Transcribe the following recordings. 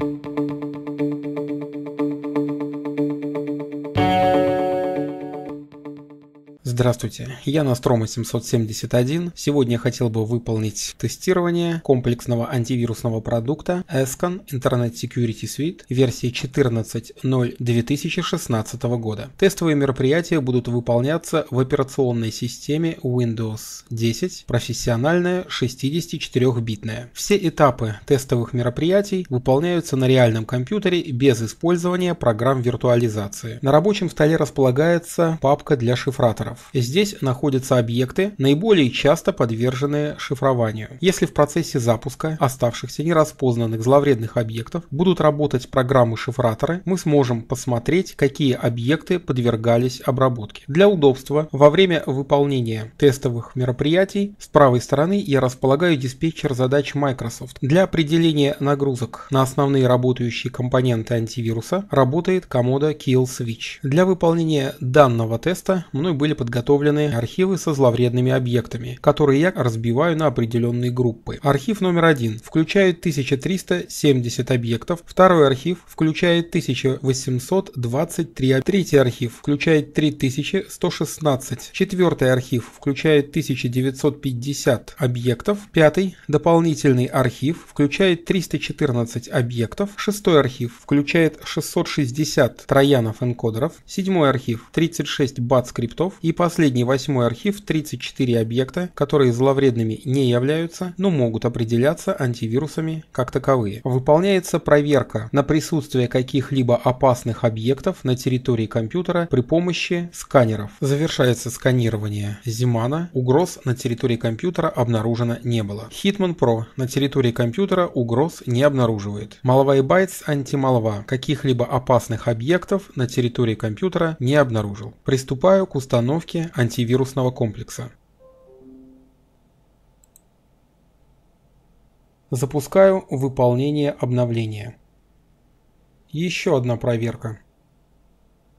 Thank you. Здравствуйте, я Настрома 771. Сегодня я хотел бы выполнить тестирование комплексного антивирусного продукта ESCON Internet Security Suite версии 14.0.2016 года. Тестовые мероприятия будут выполняться в операционной системе Windows 10, профессиональная 64-битная. Все этапы тестовых мероприятий выполняются на реальном компьютере без использования программ виртуализации. На рабочем столе располагается папка для шифраторов. Здесь находятся объекты, наиболее часто подверженные шифрованию. Если в процессе запуска оставшихся нераспознанных зловредных объектов будут работать программы-шифраторы, мы сможем посмотреть, какие объекты подвергались обработке. Для удобства во время выполнения тестовых мероприятий с правой стороны я располагаю диспетчер задач Microsoft. Для определения нагрузок на основные работающие компоненты антивируса работает комода Kill Switch. Для выполнения данного теста мной были подготовлены подготовлены архивы со зловредными объектами, которые я разбиваю на определенные группы. Архив номер один включает 1370 объектов, второй архив включает 1823, третий архив включает 3116, четвертый архив включает 1950 объектов, пятый дополнительный архив включает 314 объектов, шестой архив включает 660 троянов-энкодеров, седьмой архив 36 бат-скриптов и по Последний восьмой архив 34 объекта, которые зловредными не являются, но могут определяться антивирусами как таковые. Выполняется проверка на присутствие каких-либо опасных объектов на территории компьютера при помощи сканеров. Завершается сканирование Зимана, угроз на территории компьютера обнаружено не было. Hitman Pro на территории компьютера угроз не обнаруживает. Маловай Bytes антималва каких-либо опасных объектов на территории компьютера не обнаружил. Приступаю к установке разработке антивирусного комплекса. Запускаю выполнение обновления. Еще одна проверка.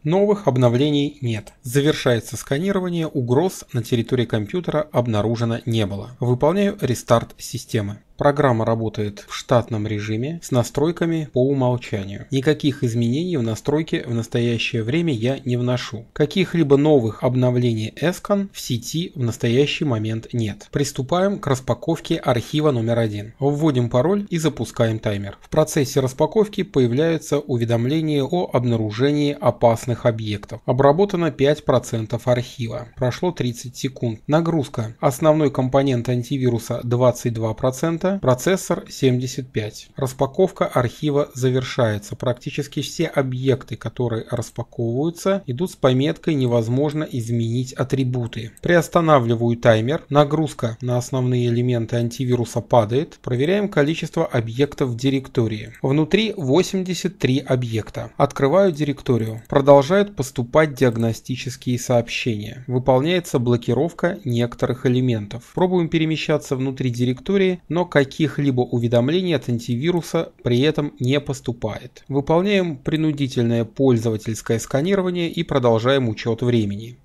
Новых обновлений нет. Завершается сканирование, угроз на территории компьютера обнаружено не было. Выполняю рестарт системы. Программа работает в штатном режиме с настройками по умолчанию. Никаких изменений в настройке в настоящее время я не вношу. Каких-либо новых обновлений ESCON в сети в настоящий момент нет. Приступаем к распаковке архива номер один. Вводим пароль и запускаем таймер. В процессе распаковки появляются уведомления о обнаружении опасных объектов. Обработано 5% архива. Прошло 30 секунд. Нагрузка. Основной компонент антивируса 22% документа, процессор 75. Распаковка архива завершается. Практически все объекты, которые распаковываются, идут с пометкой «Невозможно изменить атрибуты». Приостанавливаю таймер. Нагрузка на основные элементы антивируса падает. Проверяем количество объектов в директории. Внутри 83 объекта. Открываю директорию. Продолжают поступать диагностические сообщения. Выполняется блокировка некоторых элементов. Пробуем перемещаться внутри директории, но каких-либо уведомлений от антивируса при этом не поступает. Выполняем принудительное пользовательское сканирование и продолжаем учет времени.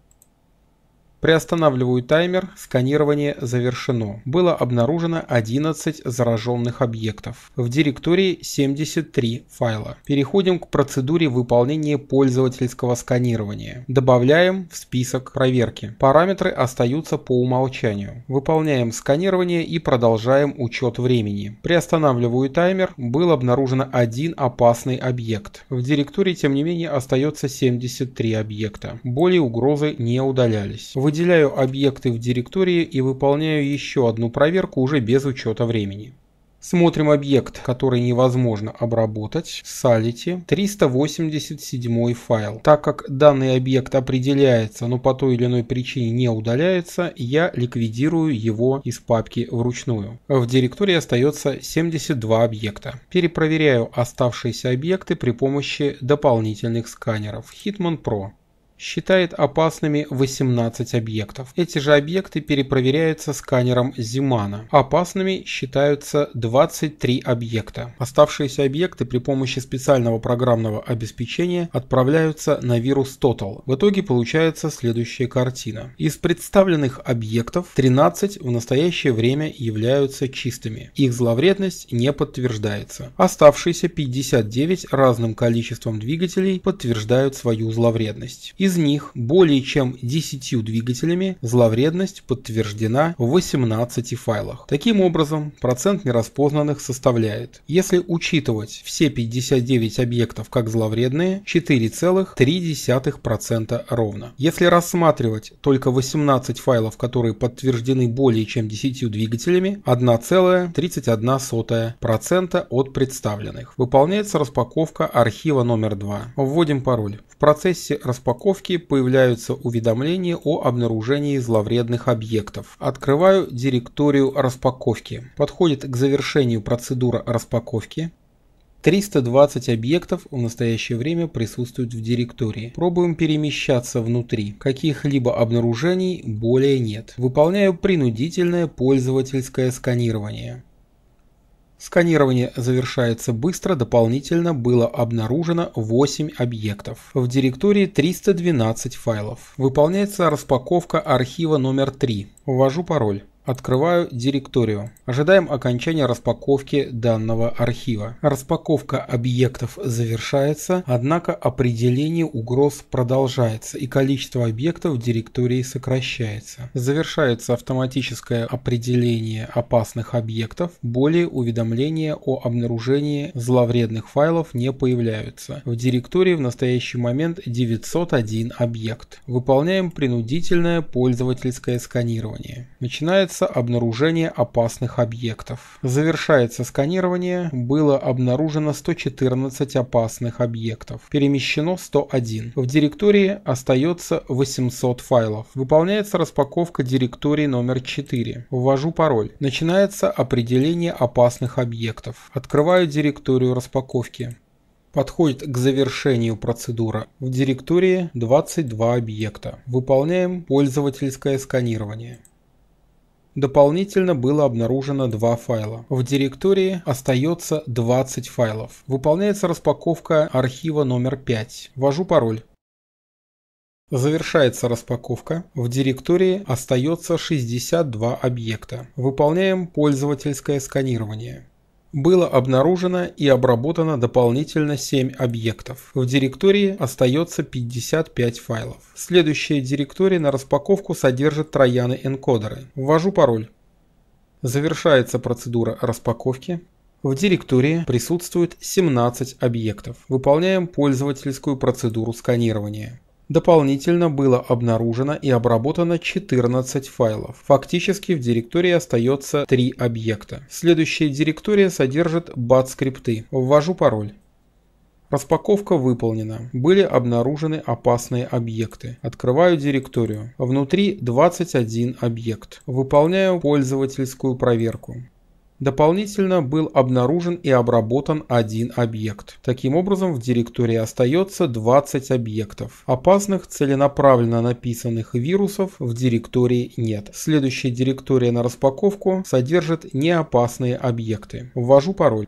Приостанавливаю таймер, сканирование завершено. Было обнаружено 11 зараженных объектов. В директории 73 файла. Переходим к процедуре выполнения пользовательского сканирования. Добавляем в список проверки. Параметры остаются по умолчанию. Выполняем сканирование и продолжаем учет времени. Приостанавливаю таймер, был обнаружено один опасный объект. В директории тем не менее остается 73 объекта. Более угрозы не удалялись выделяю объекты в директории и выполняю еще одну проверку уже без учета времени. Смотрим объект, который невозможно обработать, Sality 387 файл. Так как данный объект определяется, но по той или иной причине не удаляется, я ликвидирую его из папки вручную. В директории остается 72 объекта. Перепроверяю оставшиеся объекты при помощи дополнительных сканеров Hitman Pro считает опасными 18 объектов. Эти же объекты перепроверяются сканером Зимана. Опасными считаются 23 объекта. Оставшиеся объекты при помощи специального программного обеспечения отправляются на вирус Total. В итоге получается следующая картина. Из представленных объектов 13 в настоящее время являются чистыми. Их зловредность не подтверждается. Оставшиеся 59 разным количеством двигателей подтверждают свою зловредность. И из них более чем 10 двигателями зловредность подтверждена в 18 файлах. Таким образом, процент нераспознанных составляет, если учитывать все 59 объектов как зловредные, 4,3% ровно. Если рассматривать только 18 файлов, которые подтверждены более чем 10 двигателями, 1,31% от представленных. Выполняется распаковка архива номер 2. Вводим пароль. В процессе распаковки блокировки появляются уведомления о обнаружении зловредных объектов. Открываю директорию распаковки. Подходит к завершению процедура распаковки. 320 объектов в настоящее время присутствуют в директории. Пробуем перемещаться внутри. Каких-либо обнаружений более нет. Выполняю принудительное пользовательское сканирование. Сканирование завершается быстро, дополнительно было обнаружено 8 объектов. В директории 312 файлов. Выполняется распаковка архива номер 3. Ввожу пароль. Открываю директорию. Ожидаем окончания распаковки данного архива. Распаковка объектов завершается, однако определение угроз продолжается и количество объектов в директории сокращается. Завершается автоматическое определение опасных объектов, более уведомления о обнаружении зловредных файлов не появляются. В директории в настоящий момент 901 объект. Выполняем принудительное пользовательское сканирование. Начинается начинается обнаружение опасных объектов. Завершается сканирование, было обнаружено 114 опасных объектов, перемещено 101. В директории остается 800 файлов. Выполняется распаковка директории номер 4. Ввожу пароль. Начинается определение опасных объектов. Открываю директорию распаковки подходит к завершению процедура. В директории 22 объекта. Выполняем пользовательское сканирование. Дополнительно было обнаружено два файла. В директории остается 20 файлов. Выполняется распаковка архива номер 5. Ввожу пароль. Завершается распаковка. В директории остается 62 объекта. Выполняем пользовательское сканирование было обнаружено и обработано дополнительно 7 объектов. В директории остается 55 файлов. Следующая директория на распаковку содержит трояны-энкодеры. Ввожу пароль. Завершается процедура распаковки. В директории присутствует 17 объектов. Выполняем пользовательскую процедуру сканирования. Дополнительно было обнаружено и обработано 14 файлов. Фактически в директории остается 3 объекта. Следующая директория содержит бат-скрипты. Ввожу пароль. Распаковка выполнена. Были обнаружены опасные объекты. Открываю директорию. Внутри 21 объект. Выполняю пользовательскую проверку. Дополнительно был обнаружен и обработан один объект. Таким образом, в директории остается 20 объектов. Опасных, целенаправленно написанных вирусов в директории нет. Следующая директория на распаковку содержит неопасные объекты. Ввожу пароль.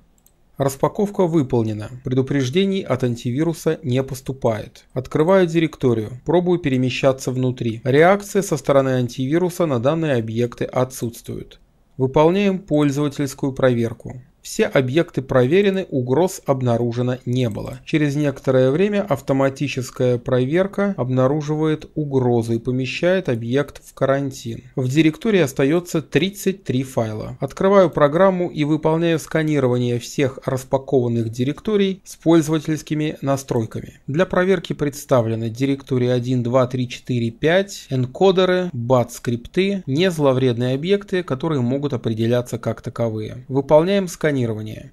Распаковка выполнена. Предупреждений от антивируса не поступает. Открываю директорию. Пробую перемещаться внутри. Реакция со стороны антивируса на данные объекты отсутствует. Выполняем пользовательскую проверку. Все объекты проверены, угроз обнаружено не было. Через некоторое время автоматическая проверка обнаруживает угрозы и помещает объект в карантин. В директории остается 33 файла. Открываю программу и выполняю сканирование всех распакованных директорий с пользовательскими настройками. Для проверки представлены директории 1, 2, 3, 4, 5, энкодеры, бат-скрипты, незловредные объекты, которые могут определяться как таковые. Выполняем сканирование сканирование.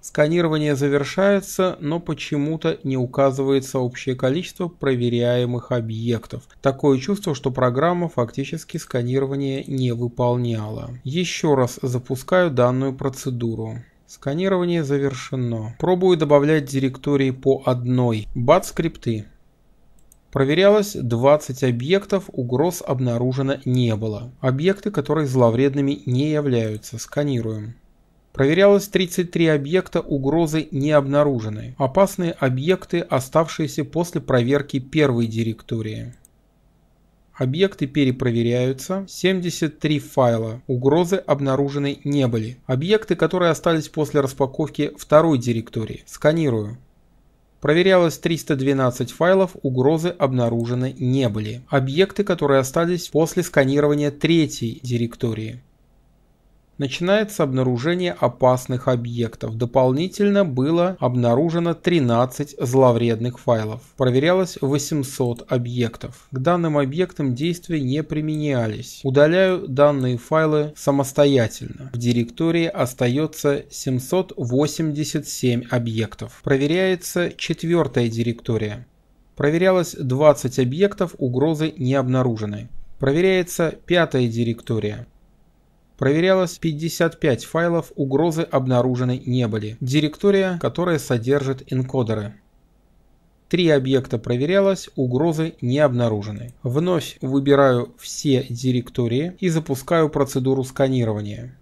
Сканирование завершается, но почему-то не указывается общее количество проверяемых объектов. Такое чувство, что программа фактически сканирование не выполняла. Еще раз запускаю данную процедуру. Сканирование завершено. Пробую добавлять директории по одной. Бат скрипты. Проверялось 20 объектов, угроз обнаружено не было. Объекты, которые зловредными не являются, сканируем. Проверялось 33 объекта, угрозы не обнаружены. Опасные объекты, оставшиеся после проверки первой директории. Объекты перепроверяются. 73 файла. Угрозы обнаружены не были. Объекты, которые остались после распаковки второй директории. Сканирую. Проверялось 312 файлов, угрозы обнаружены не были. Объекты, которые остались после сканирования третьей директории начинается обнаружение опасных объектов. Дополнительно было обнаружено 13 зловредных файлов. Проверялось 800 объектов. К данным объектам действия не применялись. Удаляю данные файлы самостоятельно. В директории остается 787 объектов. Проверяется четвертая директория. Проверялось 20 объектов, угрозы не обнаружены. Проверяется пятая директория. Проверялось 55 файлов, угрозы обнаружены не были. Директория, которая содержит энкодеры. Три объекта проверялось, угрозы не обнаружены. Вновь выбираю все директории и запускаю процедуру сканирования.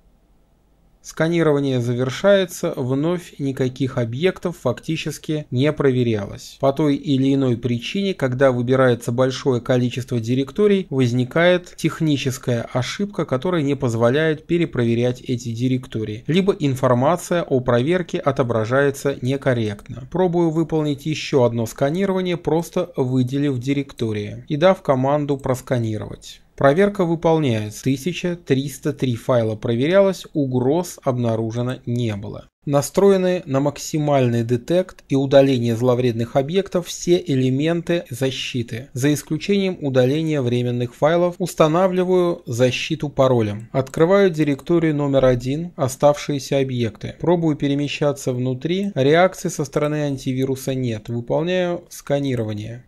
Сканирование завершается, вновь никаких объектов фактически не проверялось. По той или иной причине, когда выбирается большое количество директорий, возникает техническая ошибка, которая не позволяет перепроверять эти директории, либо информация о проверке отображается некорректно. Пробую выполнить еще одно сканирование, просто выделив директории и дав команду просканировать. Проверка выполняется. 1303 файла проверялось, угроз обнаружено не было. Настроены на максимальный детект и удаление зловредных объектов все элементы защиты, за исключением удаления временных файлов, устанавливаю защиту паролем. Открываю директорию номер один, оставшиеся объекты. Пробую перемещаться внутри, реакции со стороны антивируса нет, выполняю сканирование.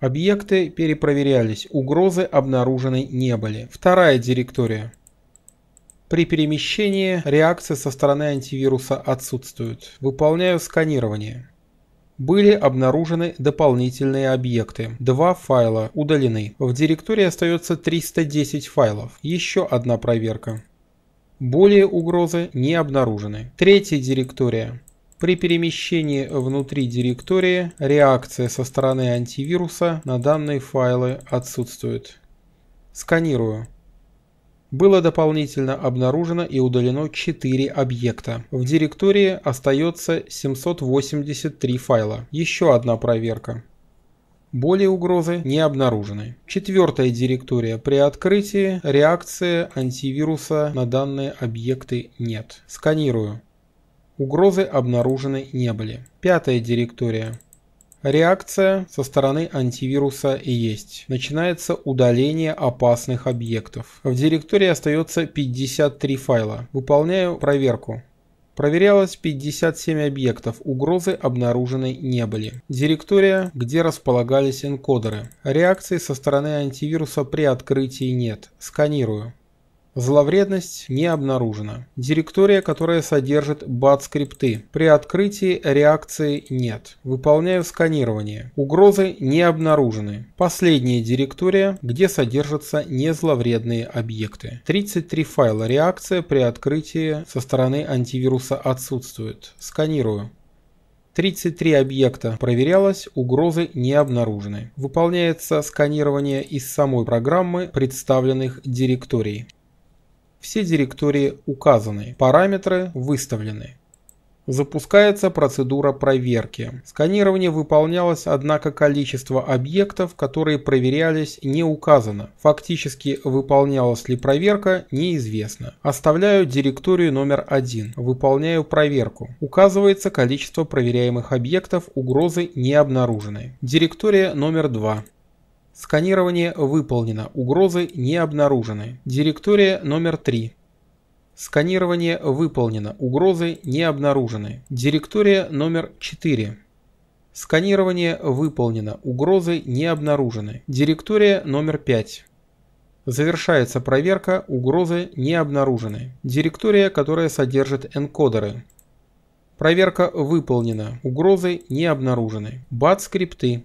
Объекты перепроверялись, угрозы обнаружены не были. Вторая директория. При перемещении реакции со стороны антивируса отсутствуют. Выполняю сканирование. Были обнаружены дополнительные объекты. Два файла удалены. В директории остается 310 файлов. Еще одна проверка. Более угрозы не обнаружены. Третья директория. При перемещении внутри директории реакция со стороны антивируса на данные файлы отсутствует. Сканирую. Было дополнительно обнаружено и удалено 4 объекта. В директории остается 783 файла. Еще одна проверка. Более угрозы не обнаружены. Четвертая директория. При открытии реакции антивируса на данные объекты нет. Сканирую. Угрозы обнаружены не были. Пятая директория. Реакция со стороны антивируса есть. Начинается удаление опасных объектов. В директории остается 53 файла. Выполняю проверку. Проверялось 57 объектов, угрозы обнаружены не были. Директория, где располагались энкодеры. Реакции со стороны антивируса при открытии нет. Сканирую. Зловредность не обнаружена. Директория, которая содержит бат-скрипты. При открытии реакции нет. Выполняю сканирование. Угрозы не обнаружены. Последняя директория, где содержатся незловредные объекты. 33 файла реакция при открытии со стороны антивируса отсутствует. Сканирую. 33 объекта проверялось, угрозы не обнаружены. Выполняется сканирование из самой программы представленных директорий. Все директории указаны, параметры выставлены. Запускается процедура проверки. Сканирование выполнялось, однако количество объектов, которые проверялись, не указано. Фактически выполнялась ли проверка, неизвестно. Оставляю директорию номер 1. Выполняю проверку. Указывается количество проверяемых объектов, угрозы не обнаружены. Директория номер 2. Сканирование выполнено, угрозы не обнаружены. Директория номер 3. Сканирование выполнено, угрозы не обнаружены. Директория номер 4. Сканирование выполнено, угрозы не обнаружены. Директория номер 5. Завершается проверка, угрозы не обнаружены. Директория, которая содержит энкодеры. Проверка выполнена, угрозы не обнаружены. Бат-скрипты.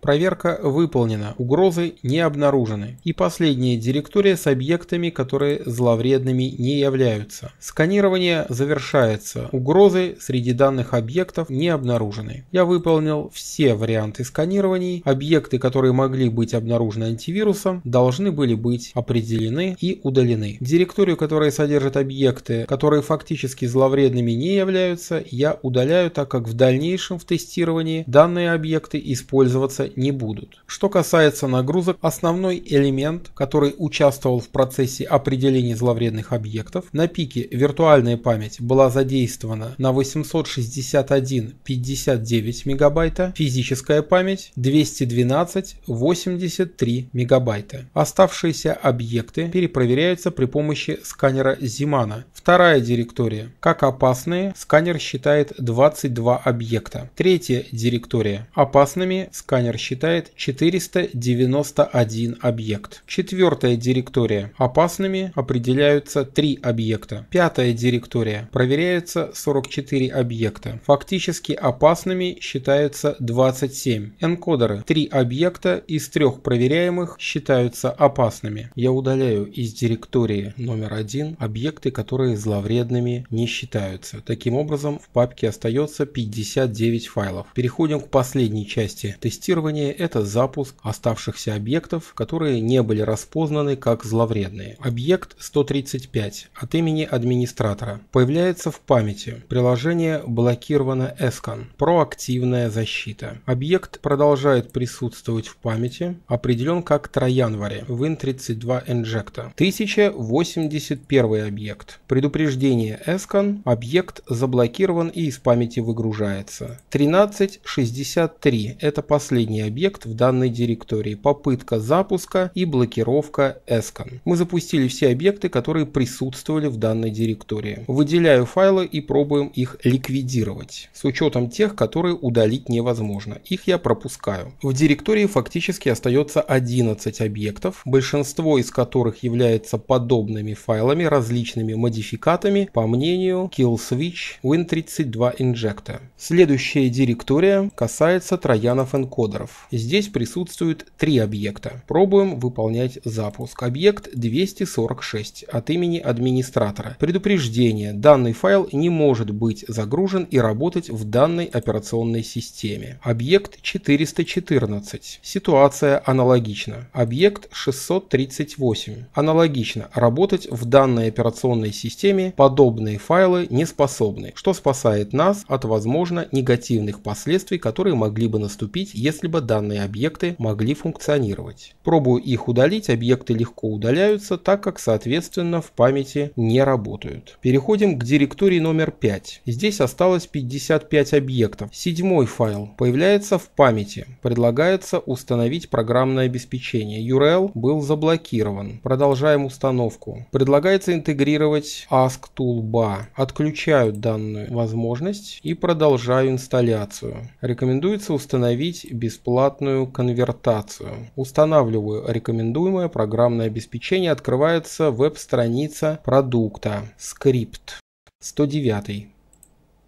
Проверка выполнена, угрозы не обнаружены. И последняя директория с объектами, которые зловредными не являются. Сканирование завершается, угрозы среди данных объектов не обнаружены. Я выполнил все варианты сканирований, объекты, которые могли быть обнаружены антивирусом, должны были быть определены и удалены. Директорию, которая содержит объекты, которые фактически зловредными не являются, я удаляю, так как в дальнейшем в тестировании данные объекты использоваться не будут. Что касается нагрузок, основной элемент, который участвовал в процессе определения зловредных объектов, на пике виртуальная память была задействована на 861,59 мегабайта, физическая память 212,83 мегабайта. Оставшиеся объекты перепроверяются при помощи сканера Зимана. Вторая директория. Как опасные, сканер считает 22 объекта. Третья директория. Опасными сканер считает 491 объект. Четвертая директория. Опасными определяются 3 объекта. Пятая директория. Проверяются 44 объекта. Фактически опасными считаются 27. Энкодеры. 3 объекта из 3 проверяемых считаются опасными. Я удаляю из директории номер 1 объекты, которые зловредными не считаются. Таким образом, в папке остается 59 файлов. Переходим к последней части тестирования исследование – это запуск оставшихся объектов, которые не были распознаны как зловредные. Объект 135 от имени администратора появляется в памяти. Приложение блокировано ESCAN. Проактивная защита. Объект продолжает присутствовать в памяти, определен как троянвари Win32 Injecta. 1081 объект. Предупреждение ESCAN. Объект заблокирован и из памяти выгружается. 1363 – это последний последний объект в данной директории, попытка запуска и блокировка ESCON. Мы запустили все объекты, которые присутствовали в данной директории. Выделяю файлы и пробуем их ликвидировать, с учетом тех, которые удалить невозможно. Их я пропускаю. В директории фактически остается 11 объектов, большинство из которых является подобными файлами, различными модификатами, по мнению KillSwitch Win32 Injector. Следующая директория касается троянов-энкодеров объектов. Здесь присутствует три объекта. Пробуем выполнять запуск. Объект 246 от имени администратора. Предупреждение. Данный файл не может быть загружен и работать в данной операционной системе. Объект 414. Ситуация аналогична. Объект 638. Аналогично. Работать в данной операционной системе подобные файлы не способны, что спасает нас от возможно негативных последствий, которые могли бы наступить, если либо данные объекты могли функционировать. Пробую их удалить, объекты легко удаляются, так как соответственно в памяти не работают. Переходим к директории номер 5. Здесь осталось 55 объектов. Седьмой файл появляется в памяти. Предлагается установить программное обеспечение. URL был заблокирован. Продолжаем установку. Предлагается интегрировать Ask Toolbar. Отключаю данную возможность и продолжаю инсталляцию. Рекомендуется установить без бесплатную конвертацию. Устанавливаю рекомендуемое программное обеспечение, открывается веб-страница продукта, скрипт. 109.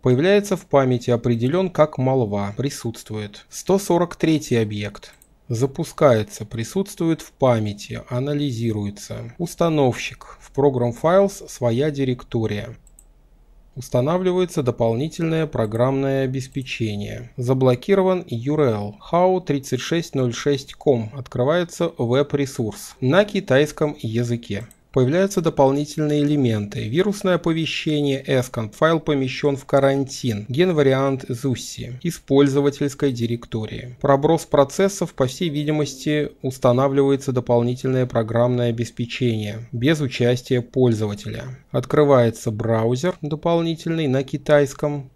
Появляется в памяти, определен как молва, присутствует. 143 объект. Запускается, присутствует в памяти, анализируется. Установщик. В программ Files своя директория. Устанавливается дополнительное программное обеспечение. Заблокирован URL how3606.com. Открывается веб-ресурс на китайском языке появляются дополнительные элементы. Вирусное оповещение ESCON, файл помещен в карантин, ген-вариант ZUSI из пользовательской директории. Проброс процессов, по всей видимости, устанавливается дополнительное программное обеспечение без участия пользователя. Открывается браузер дополнительный на китайском,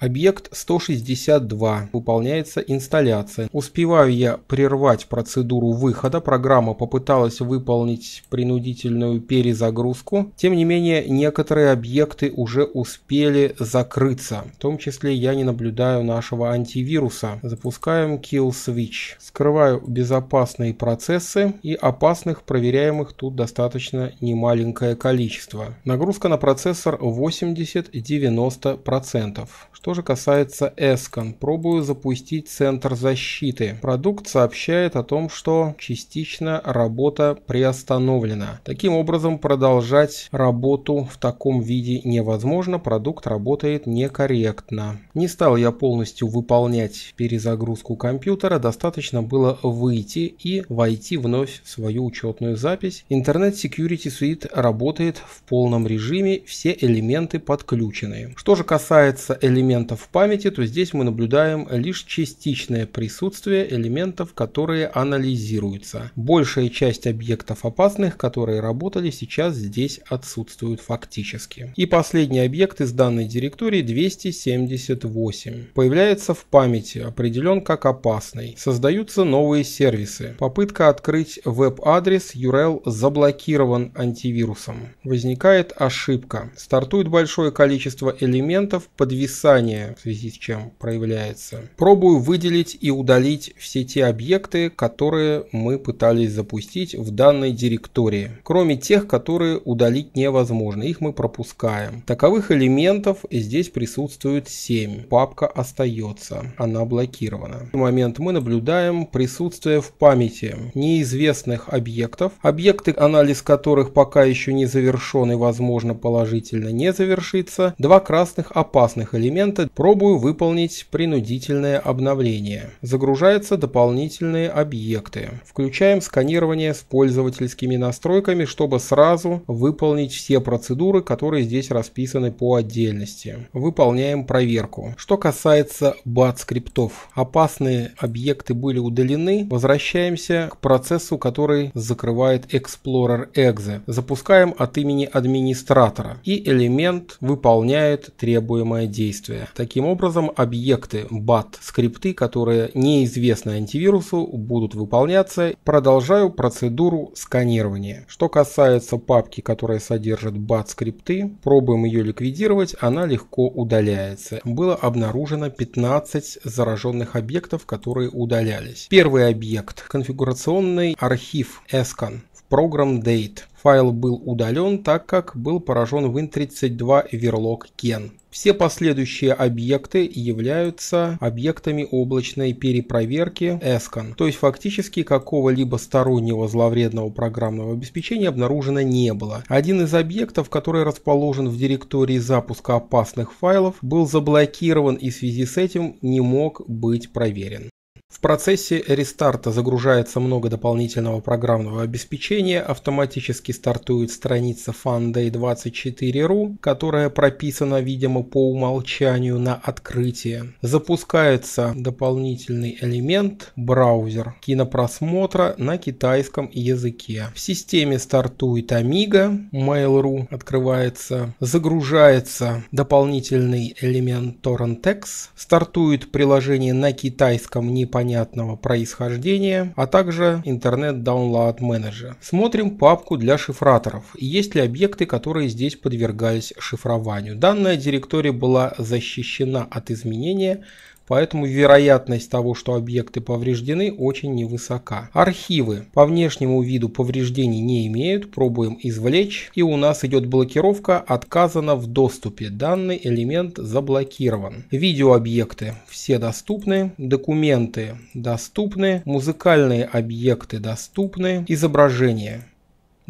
Объект 162. Выполняется инсталляция. Успеваю я прервать процедуру выхода. Программа попыталась выполнить принудительную перезагрузку. Тем не менее, некоторые объекты уже успели закрыться. В том числе я не наблюдаю нашего антивируса. Запускаем Kill Switch. Скрываю безопасные процессы и опасных проверяемых тут достаточно немаленькое количество. Нагрузка на процессор 80-90%. Что что же касается Эскон, пробую запустить центр защиты. Продукт сообщает о том, что частично работа приостановлена. Таким образом, продолжать работу в таком виде невозможно, продукт работает некорректно. Не стал я полностью выполнять перезагрузку компьютера, достаточно было выйти и войти вновь в свою учетную запись. Интернет Security Suite работает в полном режиме, все элементы подключены. Что же касается элементов элементов в памяти, то здесь мы наблюдаем лишь частичное присутствие элементов, которые анализируются. Большая часть объектов опасных, которые работали сейчас здесь отсутствуют фактически. И последний объект из данной директории 278. Появляется в памяти, определен как опасный. Создаются новые сервисы. Попытка открыть веб-адрес URL заблокирован антивирусом. Возникает ошибка. Стартует большое количество элементов, подвисания желание, в связи с чем проявляется. Пробую выделить и удалить все те объекты, которые мы пытались запустить в данной директории, кроме тех, которые удалить невозможно, их мы пропускаем. Таковых элементов здесь присутствует 7, папка остается, она блокирована. В момент мы наблюдаем присутствие в памяти неизвестных объектов, объекты, анализ которых пока еще не завершен и возможно положительно не завершится, два красных опасных элемента клиента пробую выполнить принудительное обновление. Загружаются дополнительные объекты. Включаем сканирование с пользовательскими настройками, чтобы сразу выполнить все процедуры, которые здесь расписаны по отдельности. Выполняем проверку. Что касается бат скриптов. Опасные объекты были удалены. Возвращаемся к процессу, который закрывает Explorer Exe. Запускаем от имени администратора и элемент выполняет требуемое действие антивирусы. Таким образом, объекты BAT-скрипты, которые неизвестны антивирусу, будут выполняться. Продолжаю процедуру сканирования. Что касается папки, которая содержит BAT-скрипты, пробуем ее ликвидировать, она легко удаляется. Было обнаружено 15 зараженных объектов, которые удалялись. Первый объект – конфигурационный архив ESCAN в Program Date. Файл был удален, так как был поражен Win32 верлог Ken. Все последующие объекты являются объектами облачной перепроверки ESCON, то есть фактически какого-либо стороннего зловредного программного обеспечения обнаружено не было. Один из объектов, который расположен в директории запуска опасных файлов, был заблокирован и в связи с этим не мог быть проверен. В процессе рестарта загружается много дополнительного программного обеспечения, автоматически стартует страница funday24.ru, которая прописана, видимо, по умолчанию на открытие. Запускается дополнительный элемент – браузер кинопросмотра на китайском языке. В системе стартует Amiga, Mail.ru открывается, загружается дополнительный элемент TorrentX, стартует приложение на китайском непонятном непонятного происхождения, а также интернет даунлоад менеджер. Смотрим папку для шифраторов. Есть ли объекты, которые здесь подвергались шифрованию? Данная директория была защищена от изменения поэтому вероятность того, что объекты повреждены, очень невысока. Архивы по внешнему виду повреждений не имеют, пробуем извлечь, и у нас идет блокировка «Отказано в доступе», данный элемент заблокирован. Видеообъекты все доступны, документы доступны, музыкальные объекты доступны, Изображения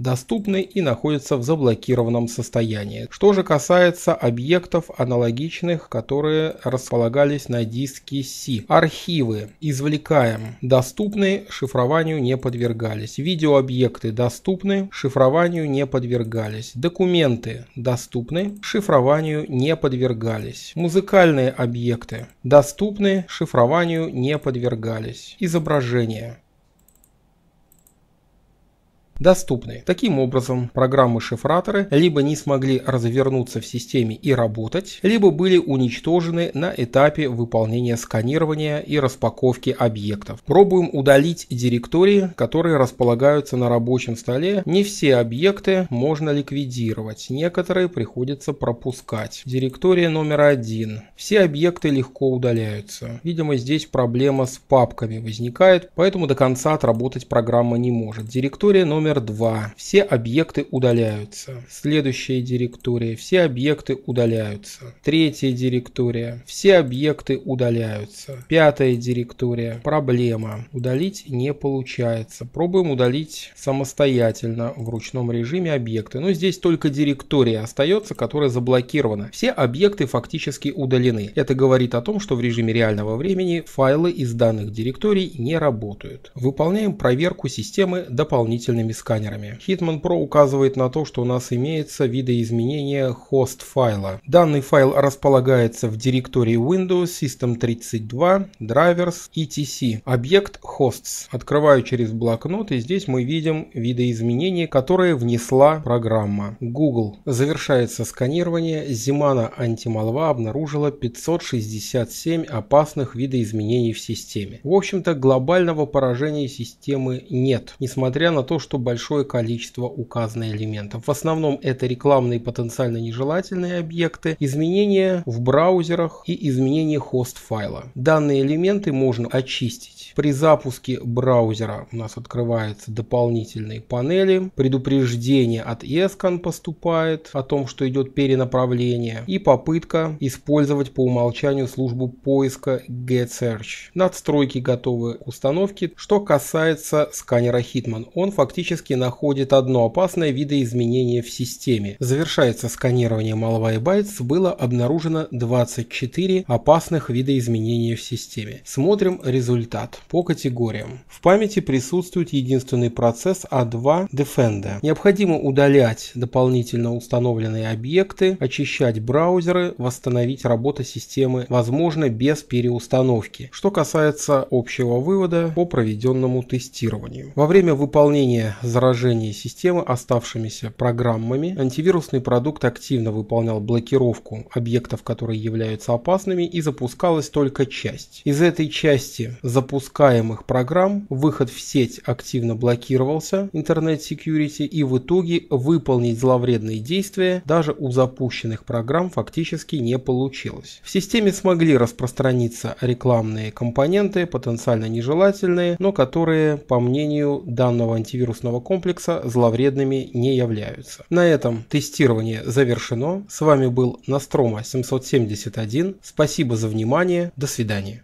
доступны и находятся в заблокированном состоянии. Что же касается объектов аналогичных, которые располагались на диске C. Архивы извлекаем. Доступны, шифрованию не подвергались. Видеообъекты доступны, шифрованию не подвергались. Документы доступны, шифрованию не подвергались. Музыкальные объекты доступны, шифрованию не подвергались. Изображения доступны. Таким образом, программы-шифраторы либо не смогли развернуться в системе и работать, либо были уничтожены на этапе выполнения сканирования и распаковки объектов. Пробуем удалить директории, которые располагаются на рабочем столе. Не все объекты можно ликвидировать, некоторые приходится пропускать. Директория номер один. Все объекты легко удаляются. Видимо, здесь проблема с папками возникает, поэтому до конца отработать программа не может. Директория номер Номер 2. Все объекты удаляются. Следующая директория. Все объекты удаляются. Третья директория. Все объекты удаляются. Пятая директория. Проблема. Удалить не получается. Пробуем удалить самостоятельно в ручном режиме объекты. Но здесь только директория остается, которая заблокирована. Все объекты фактически удалены. Это говорит о том, что в режиме реального времени файлы из данных директорий не работают. Выполняем проверку системы дополнительными сканерами. Hitman Pro указывает на то, что у нас имеется видоизменение хост файла. Данный файл располагается в директории Windows, System32, Drivers, etc. Объект Hosts. Открываю через блокнот и здесь мы видим видоизменения, которое внесла программа. Google. Завершается сканирование. Зимана АнтиМалва обнаружила 567 опасных видоизменений в системе. В общем-то глобального поражения системы нет, несмотря на то, что большое количество указанных элементов. В основном это рекламные потенциально нежелательные объекты, изменения в браузерах и изменения хост файла. Данные элементы можно очистить. При запуске браузера у нас открываются дополнительные панели, предупреждение от ESCAN поступает о том, что идет перенаправление и попытка использовать по умолчанию службу поиска GetSearch. Надстройки готовы к установке. Что касается сканера Hitman, он фактически автоматически находит одно опасное видоизменение в системе. Завершается сканирование малого и было обнаружено 24 опасных видоизменения в системе. Смотрим результат по категориям. В памяти присутствует единственный процесс A2 а Defender. Необходимо удалять дополнительно установленные объекты, очищать браузеры, восстановить работу системы, возможно, без переустановки. Что касается общего вывода по проведенному тестированию. Во время выполнения заражения системы оставшимися программами, антивирусный продукт активно выполнял блокировку объектов, которые являются опасными, и запускалась только часть. Из этой части запускаемых программ выход в сеть активно блокировался интернет security и в итоге выполнить зловредные действия даже у запущенных программ фактически не получилось. В системе смогли распространиться рекламные компоненты, потенциально нежелательные, но которые, по мнению данного антивирусного научного комплекса зловредными не являются. На этом тестирование завершено. С вами был Настрома 771. Спасибо за внимание. До свидания.